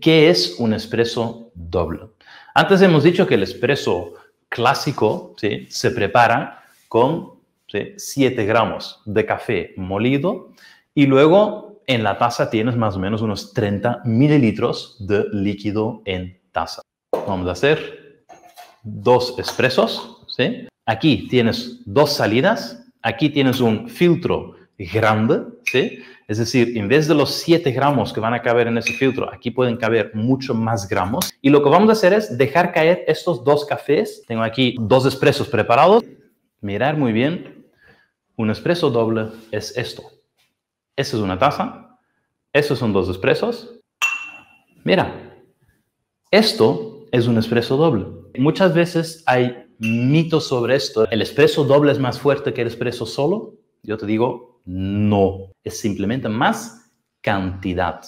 ¿Qué es un espresso doble? Antes hemos dicho que el espresso clásico se prepara con 7 gramos de café molido y luego en la taza tienes más o menos unos 30 mililitros de líquido en taza. Vamos a hacer dos espresos. Aquí tienes dos salidas. Aquí tienes un filtro grande, ¿sí? Es decir, en vez de los 7 gramos que van a caber en ese filtro, aquí pueden caber mucho más gramos. Y lo que vamos a hacer es dejar caer estos dos cafés. Tengo aquí dos espresos preparados. Mirar muy bien. Un espresso doble es esto. Esa es una taza. Esos son dos espresos. Mira, esto es un espresso doble. Muchas veces hay mitos sobre esto. ¿El espresso doble es más fuerte que el espresso solo? Yo te digo, no, es simplemente más cantidad.